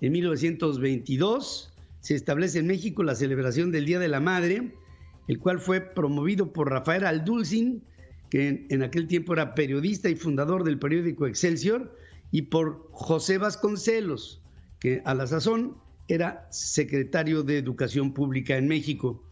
en 1922 se establece en México la celebración del Día de la Madre, el cual fue promovido por Rafael Aldulcin, que en, en aquel tiempo era periodista y fundador del periódico Excelsior, y por José Vasconcelos, que a la sazón era secretario de Educación Pública en México.